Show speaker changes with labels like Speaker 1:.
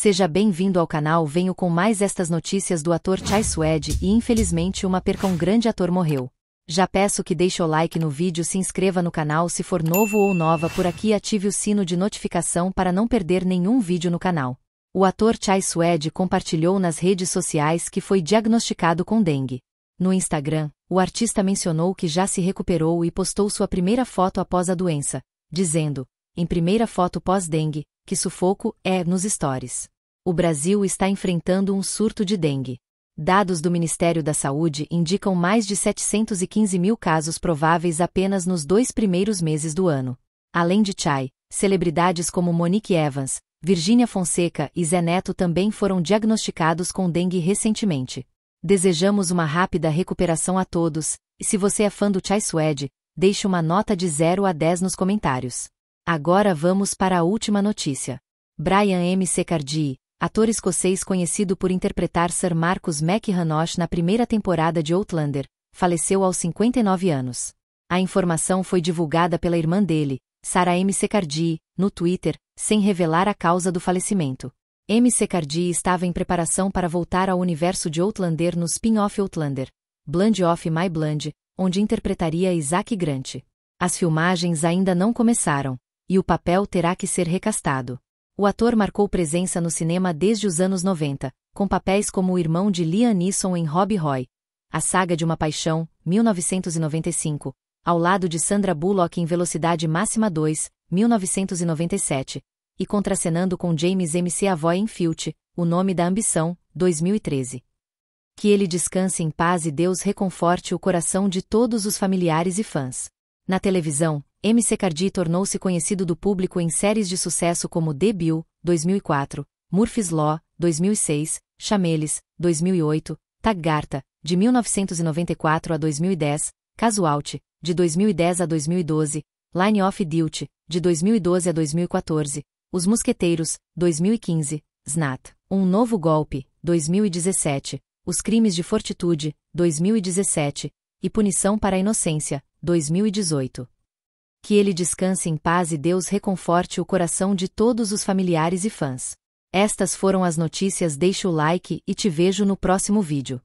Speaker 1: Seja bem-vindo ao canal Venho com mais estas notícias do ator Chai Suede e infelizmente uma perca um grande ator morreu. Já peço que deixe o like no vídeo se inscreva no canal se for novo ou nova por aqui e ative o sino de notificação para não perder nenhum vídeo no canal. O ator Chai Suede compartilhou nas redes sociais que foi diagnosticado com dengue. No Instagram, o artista mencionou que já se recuperou e postou sua primeira foto após a doença, dizendo, em primeira foto pós-dengue, que sufoco é nos stories. O Brasil está enfrentando um surto de dengue. Dados do Ministério da Saúde indicam mais de 715 mil casos prováveis apenas nos dois primeiros meses do ano. Além de Chai, celebridades como Monique Evans, Virgínia Fonseca e Zé Neto também foram diagnosticados com dengue recentemente. Desejamos uma rápida recuperação a todos, e se você é fã do Chai Suede, deixe uma nota de 0 a 10 nos comentários. Agora vamos para a última notícia. Brian M. Secardi, ator escocês conhecido por interpretar Sir Marcus McHanoch na primeira temporada de Outlander, faleceu aos 59 anos. A informação foi divulgada pela irmã dele, Sarah M. Secardi, no Twitter, sem revelar a causa do falecimento. M. Secardi estava em preparação para voltar ao universo de Outlander no spin-off Outlander, Bland Off My Bland, onde interpretaria Isaac Grant. As filmagens ainda não começaram, e o papel terá que ser recastado. O ator marcou presença no cinema desde os anos 90, com papéis como o irmão de Liam Neeson em Rob Roy, A Saga de uma Paixão, 1995, ao lado de Sandra Bullock em Velocidade Máxima 2, 1997, e contracenando com James McAvoy em Filt, O Nome da Ambição, 2013. Que ele descanse em paz e Deus reconforte o coração de todos os familiares e fãs. Na televisão, MC Cardi tornou-se conhecido do público em séries de sucesso como The Bill, 2004, Murphy's Law, 2006, Chameles, 2008, Taggarta, de 1994 a 2010, *Casualty* de 2010 a 2012, Line of Duty, de 2012 a 2014, Os Mosqueteiros, 2015, Snat, Um Novo Golpe, 2017, Os Crimes de Fortitude, 2017, e Punição para a Inocência, 2018. Que ele descanse em paz e Deus reconforte o coração de todos os familiares e fãs. Estas foram as notícias, deixa o like e te vejo no próximo vídeo.